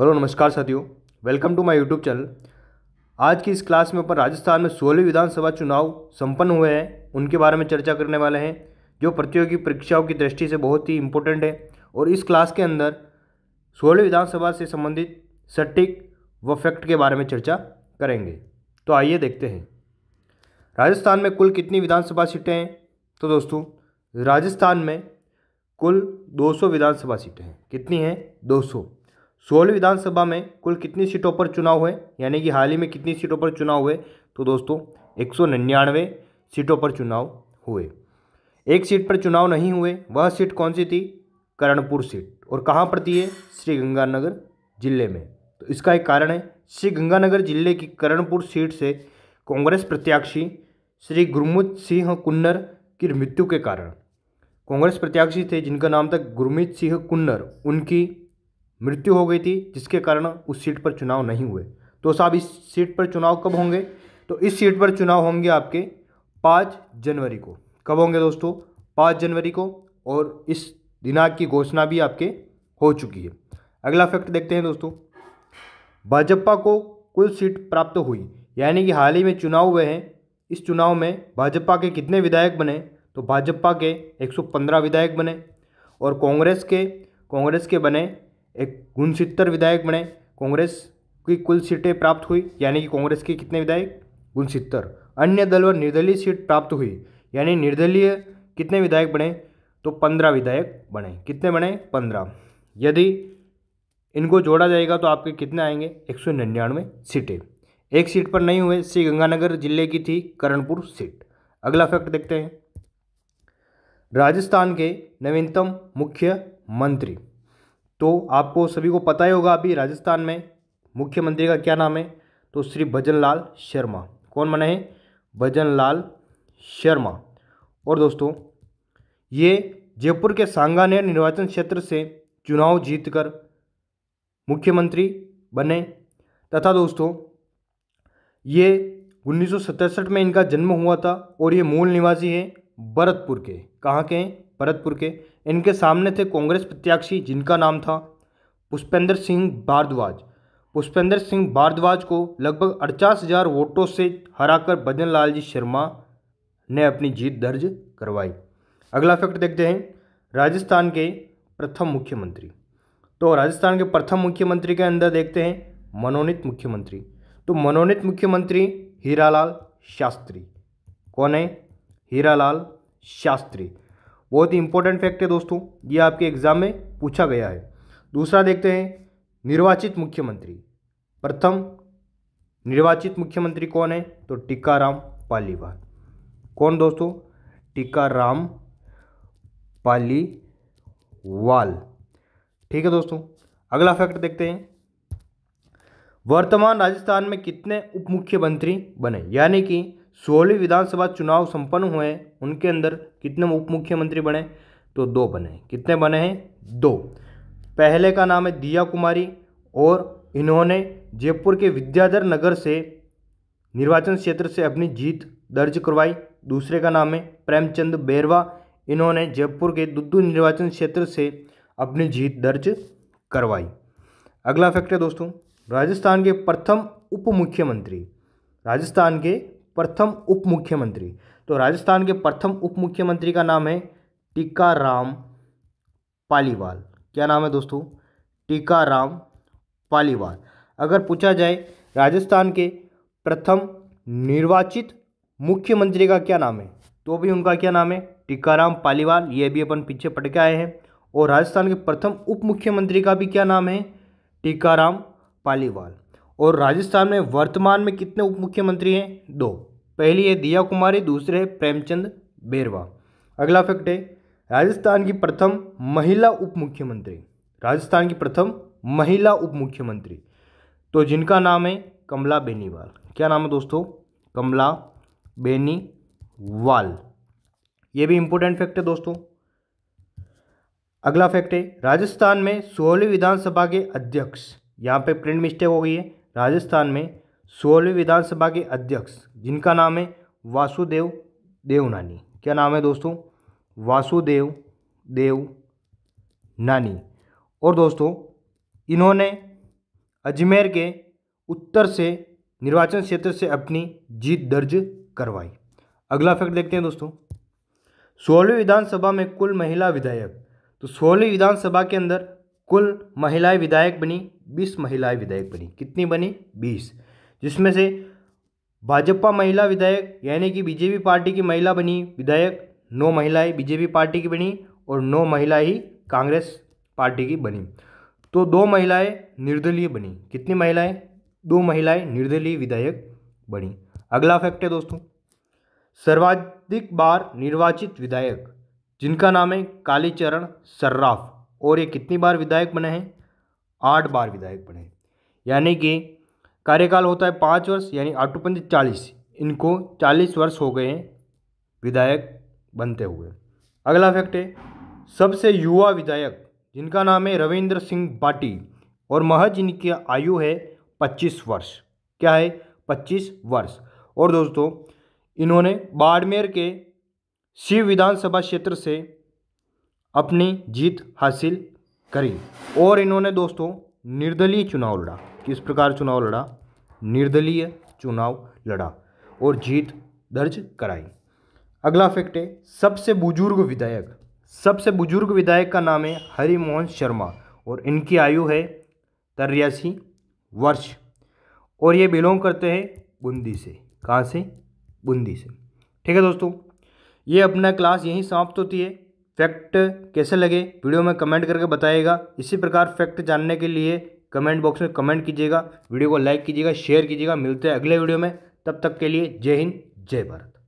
hello नमस्कार साथियों welcome to my YouTube channel आज की इस क्लास में अपन राजस्थान में सोलह विधानसभा चुनाव संपन्न हुए हैं उनके बारे में चर्चा करने वाले हैं जो प्रतियोगी परीक्षाओं की दृष्टि से बहुत ही इम्पोर्टेंट है और इस क्लास के अंदर सोलह विधानसभा से संबंधित सटीक व फैक्ट के बारे में चर्चा करेंगे तो आइए देखते हैं राजस्थान में कुल कितनी विधानसभा सीटें हैं तो दोस्तों राजस्थान में कुल 200 विधानसभा सीटें हैं कितनी हैं सोलह विधानसभा में कुल कितनी सीटों पर चुनाव हुए यानी कि हाल ही में कितनी सीटों पर चुनाव हुए तो दोस्तों एक सीटों पर चुनाव हुए एक सीट पर चुनाव नहीं हुए वह सीट कौन सी थी करणपुर सीट और कहाँ पर थी ये श्री गंगानगर जिले में तो इसका एक कारण है श्री गंगानगर जिले की करणपुर सीट से कांग्रेस प्रत्याशी श्री गुरमित सिंह कुन्नर की मृत्यु के कारण कांग्रेस प्रत्याशी थे जिनका नाम था गुरमीत सिंह कुन्नर उनकी मृत्यु हो गई थी जिसके कारण उस सीट पर चुनाव नहीं हुए तो साहब इस सीट पर चुनाव कब होंगे तो इस सीट पर चुनाव होंगे आपके पाँच जनवरी को कब होंगे दोस्तों पाँच जनवरी को और इस दिनांक की घोषणा भी आपके हो चुकी है अगला फैक्ट देखते हैं दोस्तों भाजपा को कुल सीट प्राप्त हुई यानी कि हाल ही में चुनाव हुए हैं इस चुनाव में भाजपा के कितने विधायक बने तो भाजपा के 115 विधायक बने और कांग्रेस के कांग्रेस के बने एक उनसत्तर विधायक बने कांग्रेस की कुल सीटें प्राप्त हुई यानी कि कांग्रेस के कितने विधायक उनसितर अन्य दल व निर्दलीय सीट प्राप्त हुई यानी निर्दलीय कितने विधायक बने तो पंद्रह विधायक बने कितने बने पंद्रह यदि इनको जोड़ा जाएगा तो आपके कितने आएंगे एक सौ निन्यानवे सीटें एक सीट पर नहीं हुए श्री गंगानगर जिले की थी करणपुर सीट अगला फैक्ट देखते हैं राजस्थान के नवीनतम मुख्य मंत्री तो आपको सभी को पता ही होगा अभी राजस्थान में मुख्यमंत्री का क्या नाम है तो श्री भजन लाल शर्मा कौन बने हैं भजन लाल शर्मा और दोस्तों ये जयपुर के सांगानेर निर्वाचन क्षेत्र से चुनाव जीतकर मुख्यमंत्री बने तथा दोस्तों ये उन्नीस में इनका जन्म हुआ था और ये मूल निवासी हैं भरतपुर के कहाँ के हैं भरतपुर के इनके सामने थे कांग्रेस प्रत्याशी जिनका नाम था पुष्पेंद्र सिंह भारद्वाज पुष्पेंद्र सिंह भारद्वाज को लगभग अड़चास हजार वोटों से हराकर भजन लाल जी शर्मा ने अपनी जीत दर्ज करवाई अगला फैक्ट देखते हैं राजस्थान के प्रथम मुख्यमंत्री तो राजस्थान के प्रथम मुख्यमंत्री के अंदर देखते हैं मनोनीत मुख्यमंत्री तो मनोनीत मुख्यमंत्री हीरालाल शास्त्री कौन है हीरालाल शास्त्री बहुत ही इंपॉर्टेंट फैक्ट है दोस्तों ये आपके एग्जाम में पूछा गया है दूसरा देखते हैं निर्वाचित मुख्यमंत्री प्रथम निर्वाचित मुख्यमंत्री कौन है तो टीकाराम पालीवाल कौन दोस्तों टीकाराम पालीवाल ठीक है दोस्तों अगला फैक्ट देखते हैं वर्तमान राजस्थान में कितने उप मुख्यमंत्री बने यानी कि सोलह विधानसभा चुनाव संपन्न हुए हैं उनके अंदर कितने उप मुख्यमंत्री बने तो दो बने कितने बने हैं दो पहले का नाम है दिया कुमारी और इन्होंने जयपुर के विद्याधर नगर से निर्वाचन क्षेत्र से अपनी जीत दर्ज करवाई दूसरे का नाम है प्रेमचंद बेरवा इन्होंने जयपुर के दुद्दू निर्वाचन क्षेत्र से अपनी जीत दर्ज करवाई अगला फैक्ट है दोस्तों राजस्थान के प्रथम उप मुख्यमंत्री राजस्थान के प्रथम उप मुख्यमंत्री तो राजस्थान के प्रथम उप मुख्यमंत्री का नाम है टीकाराम पालीवाल क्या नाम है दोस्तों टीकाराम पालीवाल अगर पूछा जाए राजस्थान के प्रथम निर्वाचित मुख्यमंत्री का क्या नाम है तो भी उनका क्या नाम है टीकाराम पालीवाल ये भी अपन पीछे पट के आए हैं और राजस्थान के प्रथम उप मुख्यमंत्री का भी क्या नाम है टीकाराम पालीवाल और राजस्थान में वर्तमान में कितने उप मुख्यमंत्री हैं दो पहली है दिया कुमारी दूसरे है प्रेमचंद बेरवा अगला फैक्ट है राजस्थान की प्रथम महिला उप मुख्यमंत्री राजस्थान की प्रथम महिला उप मुख्यमंत्री तो जिनका नाम है कमला बेनीवाल क्या नाम है दोस्तों कमला बेनीवाल ये भी इम्पोर्टेंट फैक्ट है दोस्तों अगला फैक्ट है राजस्थान में सोलह विधानसभा के अध्यक्ष यहाँ पे प्रिंट मिस्टेक हो गई है राजस्थान में सोलहवीं विधानसभा के अध्यक्ष जिनका नाम है वासुदेव देवनानी क्या नाम है दोस्तों वासुदेव देव नानी और दोस्तों इन्होंने अजमेर के उत्तर से निर्वाचन क्षेत्र से अपनी जीत दर्ज करवाई अगला फैक्ट देखते हैं दोस्तों सोलहवीं विधानसभा में कुल महिला विधायक तो सोलहवीं विधानसभा के अंदर कुल महिलाएं विधायक बनी बीस महिलाएं विधायक बनी कितनी बनी बीस जिसमें से भाजपा महिला विधायक यानी कि बीजेपी पार्टी की महिला बनी विधायक नौ महिलाएं बीजेपी पार्टी की बनी और नौ महिला ही कांग्रेस पार्टी की बनी तो दो महिलाएं निर्दलीय बनी कितनी महिलाएं दो महिलाएं निर्दलीय विधायक बनी अगला फैक्ट है दोस्तों सर्वाधिक बार निर्वाचित विधायक जिनका नाम है कालीचरण सर्राफ और ये कितनी बार विधायक बने हैं आठ बार विधायक बने यानी कि कार्यकाल होता है पाँच वर्ष यानी आठ चालीस इनको चालीस वर्ष हो गए विधायक बनते हुए अगला फैक्ट है सबसे युवा विधायक जिनका नाम है रविंद्र सिंह बाटी और महज इनकी आयु है पच्चीस वर्ष क्या है पच्चीस वर्ष और दोस्तों इन्होंने बाड़मेर के शिव विधानसभा क्षेत्र से अपनी जीत हासिल करी और इन्होंने दोस्तों निर्दलीय चुनाव लड़ा किस प्रकार चुनाव लड़ा निर्दलीय चुनाव लड़ा और जीत दर्ज कराई अगला फैक्ट है सबसे बुजुर्ग विधायक सबसे बुजुर्ग विधायक का नाम है हरिमोहन शर्मा और इनकी आयु है तिरासी वर्ष और ये बिलोंग करते हैं बूंदी से कहाँ से बूंदी से ठीक है दोस्तों ये अपना क्लास यहीं समाप्त होती है फैक्ट कैसे लगे वीडियो में कमेंट करके बताइएगा इसी प्रकार फैक्ट जानने के लिए कमेंट बॉक्स में कमेंट कीजिएगा वीडियो को लाइक कीजिएगा शेयर कीजिएगा मिलते हैं अगले वीडियो में तब तक के लिए जय हिंद जय भारत